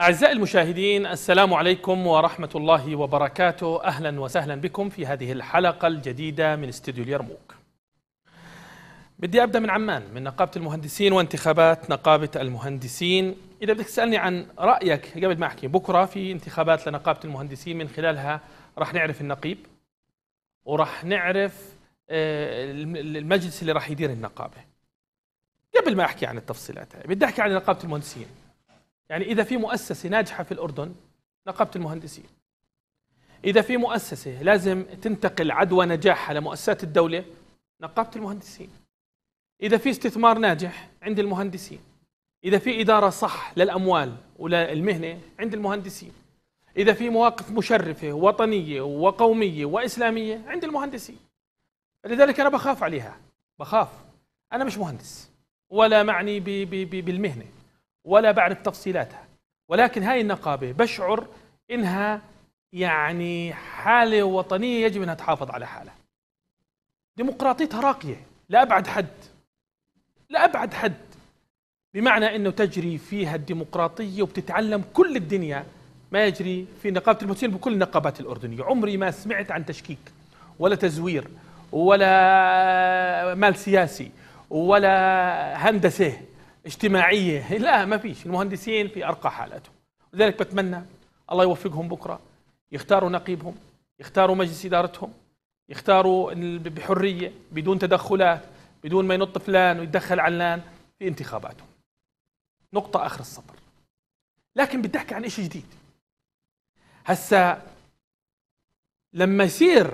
أعزائي المشاهدين السلام عليكم ورحمة الله وبركاته أهلا وسهلا بكم في هذه الحلقة الجديدة من استديو اليرموك بدي أبدأ من عمان من نقابة المهندسين وانتخابات نقابة المهندسين إذا بدك تسألني عن رأيك قبل ما أحكي بكرة في انتخابات لنقابة المهندسين من خلالها رح نعرف النقيب ورح نعرف آه، المجلس اللي رح يدير النقابة قبل ما أحكي عن التفصيلات بدي أحكي عن نقابة المهندسين يعني إذا في مؤسسة ناجحة في الأردن نقابة المهندسين إذا في مؤسسة لازم تنتقل عدوى نجاحها لمؤسسات الدولة نقابة المهندسين إذا في استثمار ناجح عند المهندسين إذا في إدارة صح للأموال وللمهنة عند المهندسين إذا في مواقف مشرفة وطنية وقومية وإسلامية عند المهندسين لذلك أنا بخاف عليها بخاف أنا مش مهندس ولا معني ب ب ب بالمهنة ولا بعرف تفصيلاتها ولكن هاي النقابة بشعر إنها يعني حالة وطنية يجب أنها تحافظ على حالها ديمقراطيتها راقية لأبعد حد لأبعد حد بمعنى أنه تجري فيها الديمقراطية وبتتعلم كل الدنيا ما يجري في نقابة المهندسين بكل النقابات الأردنية عمري ما سمعت عن تشكيك ولا تزوير ولا مال سياسي ولا هندسة اجتماعيه لا ما فيش المهندسين في ارقى حالاتهم لذلك بتمنى الله يوفقهم بكره يختاروا نقيبهم يختاروا مجلس ادارتهم يختاروا بحريه بدون تدخلات بدون ما ينط فلان ويتدخل علان في انتخاباتهم نقطه اخر السطر لكن بدي احكي عن شيء جديد هسا لما يصير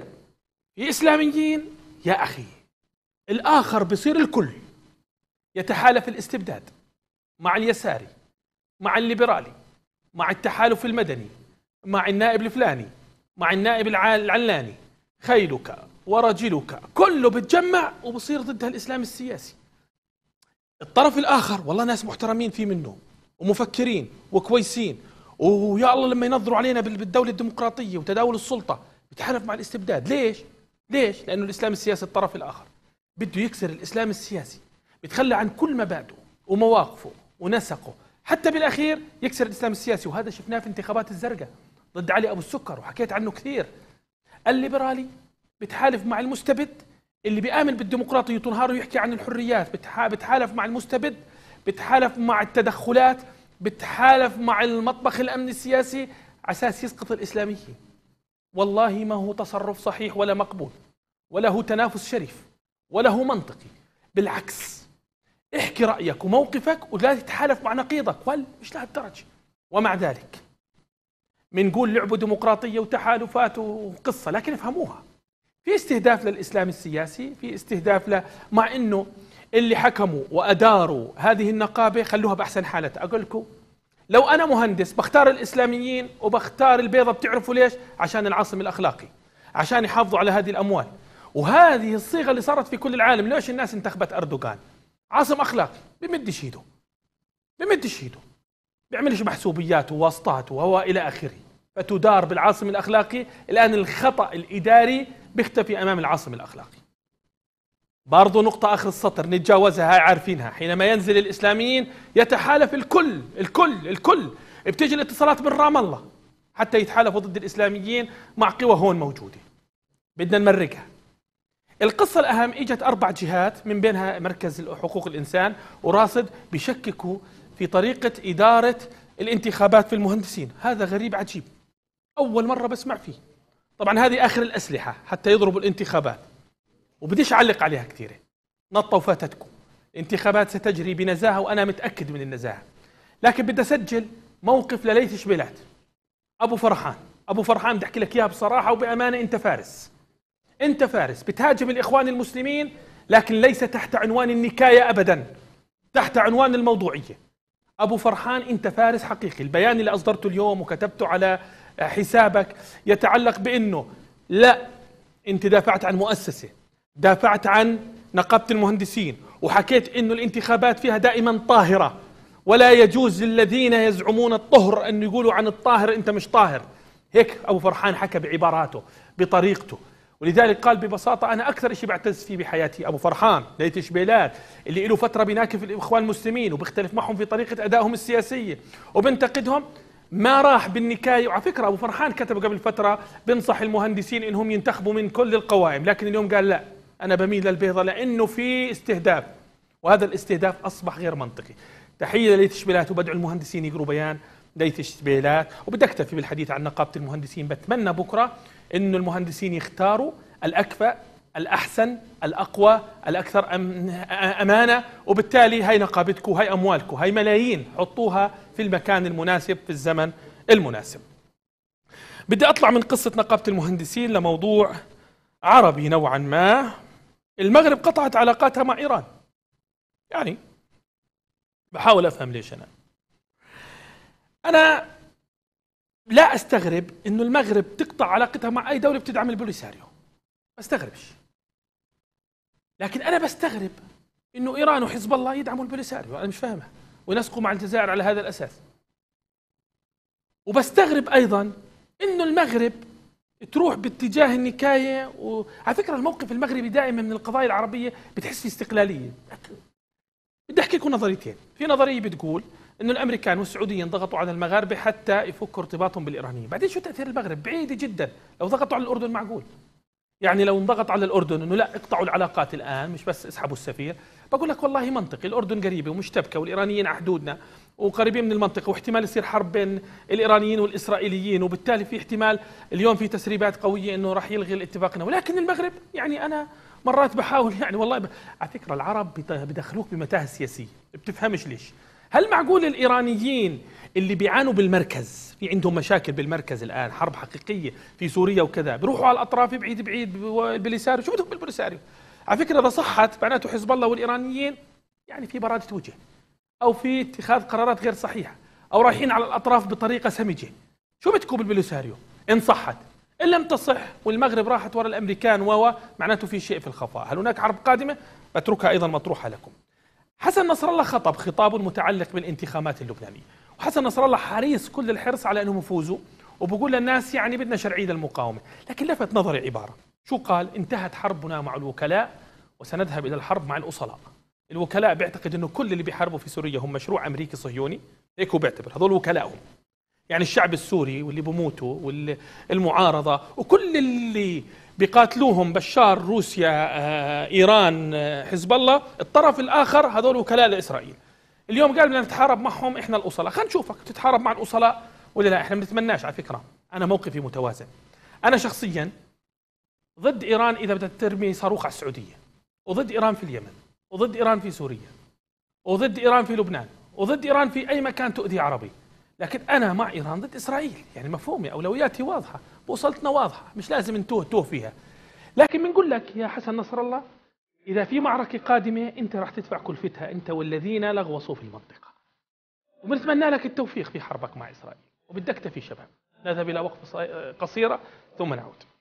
في اسلاميين يا اخي الاخر بصير الكل يتحالف الاستبداد مع اليساري مع الليبرالي مع التحالف المدني مع النائب الفلاني مع النائب العلاني خيلك ورجلك كله بتجمع وبصير ضد هالاسلام السياسي الطرف الاخر والله ناس محترمين في منهم ومفكرين وكويسين ويا الله لما ينظروا علينا بالدوله الديمقراطيه وتداول السلطه بتحالف مع الاستبداد ليش ليش لانه الاسلام السياسي الطرف الاخر بده يكسر الاسلام السياسي بيتخلى عن كل مبادئه ومواقفه ونسقه حتى بالاخير يكسر الاسلام السياسي وهذا شفناه في انتخابات الزرقاء ضد علي ابو السكر وحكيت عنه كثير الليبرالي بتحالف مع المستبد اللي بيامن بالديمقراطيه وتنهار ويحكي عن الحريات بتحالف مع المستبد بتحالف مع التدخلات بتحالف مع المطبخ الامني السياسي على اساس يسقط الاسلاميه والله ما هو تصرف صحيح ولا مقبول ولا هو تنافس شريف ولا هو منطقي بالعكس احكي رايك وموقفك ولا تتحالف مع نقيضك ولا مش لهالدرجه ومع ذلك بنقول لعبه ديمقراطيه وتحالفات وقصه لكن افهموها في استهداف للاسلام السياسي في استهداف ل... مع انه اللي حكموا واداروا هذه النقابه خلوها باحسن حالة اقول لكم لو انا مهندس بختار الاسلاميين وبختار البيضه بتعرفوا ليش عشان العاصم الاخلاقي عشان يحافظوا على هذه الاموال وهذه الصيغه اللي صارت في كل العالم ليش الناس انتخبت اردوغان عاصم اخلاقي بمدش ايده بمدش ايده بيعملش محسوبيات وواسطات والى اخره فتدار بالعاصم الاخلاقي الان الخطا الاداري بيختفي امام العاصم الاخلاقي برضو نقطة آخر السطر نتجاوزها هاي عارفينها حينما ينزل الإسلاميين يتحالف الكل الكل الكل بتجي الاتصالات من رام الله حتى يتحالفوا ضد الإسلاميين مع قوى هون موجودة بدنا نمرقها القصة الأهم إجت أربع جهات من بينها مركز حقوق الإنسان وراصد بشككوا في طريقة إدارة الانتخابات في المهندسين هذا غريب عجيب أول مرة بسمع فيه طبعا هذه آخر الأسلحة حتى يضربوا الانتخابات وبديش أعلق عليها كثيرة نطة وفاتتكم الانتخابات ستجري بنزاهة وأنا متأكد من النزاهة لكن بدي أسجل موقف لليث شبيلات أبو فرحان أبو فرحان بدي أحكي لك إياها بصراحة وبأمانة أنت فارس انت فارس بتهاجم الاخوان المسلمين لكن ليس تحت عنوان النكايه ابدا تحت عنوان الموضوعيه ابو فرحان انت فارس حقيقي البيان اللي اصدرته اليوم وكتبته على حسابك يتعلق بانه لا انت دافعت عن مؤسسه دافعت عن نقابه المهندسين وحكيت انه الانتخابات فيها دائما طاهره ولا يجوز للذين يزعمون الطهر ان يقولوا عن الطاهر انت مش طاهر هيك ابو فرحان حكى بعباراته بطريقته ولذلك قال ببساطة أنا أكثر شيء بعتز فيه بحياتي أبو فرحان ليت شبيلات اللي له فترة بناكف الإخوان المسلمين وبختلف معهم في طريقة أدائهم السياسية وبنتقدهم ما راح بالنكاية وعلى فكرة أبو فرحان كتب قبل فترة بنصح المهندسين إنهم ينتخبوا من كل القوائم لكن اليوم قال لا أنا بميل للبيضة لأنه في استهداف وهذا الاستهداف أصبح غير منطقي تحية ليت شبيلات وبدعو المهندسين يقروا بيان ليث الشبيلات وبدي اكتفي بالحديث عن نقابه المهندسين بتمنى بكره انه المهندسين يختاروا الاكفأ الاحسن الاقوى الاكثر امانه وبالتالي هاي نقابتكم هاي اموالكم هاي ملايين حطوها في المكان المناسب في الزمن المناسب بدي اطلع من قصه نقابه المهندسين لموضوع عربي نوعا ما المغرب قطعت علاقاتها مع ايران يعني بحاول افهم ليش انا انا لا استغرب انه المغرب تقطع علاقتها مع اي دوله بتدعم البوليساريو ما استغربش لكن انا بستغرب انه ايران وحزب الله يدعموا البوليساريو انا مش فاهمها ونسقوا مع الجزائر على هذا الاساس وبستغرب ايضا انه المغرب تروح باتجاه النكايه وعلى فكره الموقف المغربي دائما من القضايا العربيه بتحس في استقلاليه بدي احكي لكم نظريتين في نظريه بتقول انه الامريكان والسعوديين ضغطوا على المغاربه حتى يفكوا ارتباطهم بالايرانيين، بعدين شو تاثير المغرب؟ بعيده جدا، لو ضغطوا على الاردن معقول. يعني لو انضغط على الاردن انه لا اقطعوا العلاقات الان مش بس اسحبوا السفير، بقول لك والله منطقي، الاردن قريبه ومشتبكه والايرانيين على حدودنا وقريبين من المنطقه واحتمال يصير حرب بين الايرانيين والاسرائيليين وبالتالي في احتمال اليوم في تسريبات قويه انه راح يلغي الاتفاقنا، ولكن المغرب يعني انا مرات بحاول يعني والله ب... على فكره العرب بدخلوك بمتاهه سياسيه، بتفهمش ليش؟ هل معقول الإيرانيين اللي بيعانوا بالمركز في عندهم مشاكل بالمركز الآن حرب حقيقية في سوريا وكذا بيروحوا على الأطراف بعيد بعيد بالبليساريو شو بدهم بالبوليساريو على فكرة إذا صحت معناته حزب الله والإيرانيين يعني في برادة وجه أو في اتخاذ قرارات غير صحيحة أو رايحين على الأطراف بطريقة سمجة شو بدكم بالبوليساريو إن صحت إن لم تصح والمغرب راحت وراء الأمريكان و معناته في شيء في الخفاء هل هناك حرب قادمة؟ أتركها أيضا مطروحة لكم حسن نصر الله خطب خطاب متعلق بالانتخابات اللبنانية وحسن نصر الله حريص كل الحرص على أنهم يفوزوا وبقول للناس يعني بدنا شرعية للمقاومه لكن لفت نظري عبارة شو قال انتهت حربنا مع الوكلاء وسنذهب إلى الحرب مع الأصلاء الوكلاء بيعتقد أنه كل اللي بيحاربوا في سوريا هم مشروع أمريكي صهيوني هيك هو بيعتبر هذول وكلائهم يعني الشعب السوري واللي بموتوا والمعارضة وكل اللي بيقاتلوهم بشار روسيا آه، إيران آه، حزب الله الطرف الآخر هذول وكلاء لإسرائيل اليوم قال بدنا نتحارب معهم إحنا الأصلاء خلينا نشوفك تتحارب مع الأصلاء ولا لا إحنا بنتمناش على فكرة أنا موقفي متوازن أنا شخصيا ضد إيران إذا بدها ترمي صاروخ على السعودية وضد إيران في اليمن وضد إيران في سوريا وضد إيران في لبنان وضد إيران في أي مكان تؤذي عربي لكن انا مع ايران ضد اسرائيل يعني مفهومي اولوياتي واضحه بوصلتنا واضحه مش لازم نتوه توه فيها لكن بنقول لك يا حسن نصر الله اذا في معركه قادمه انت راح تدفع كلفتها انت والذين لغوصوا في المنطقه وبنتمنى لك التوفيق في حربك مع اسرائيل وبدك تفي شباب نذهب الى وقفه قصيره ثم نعود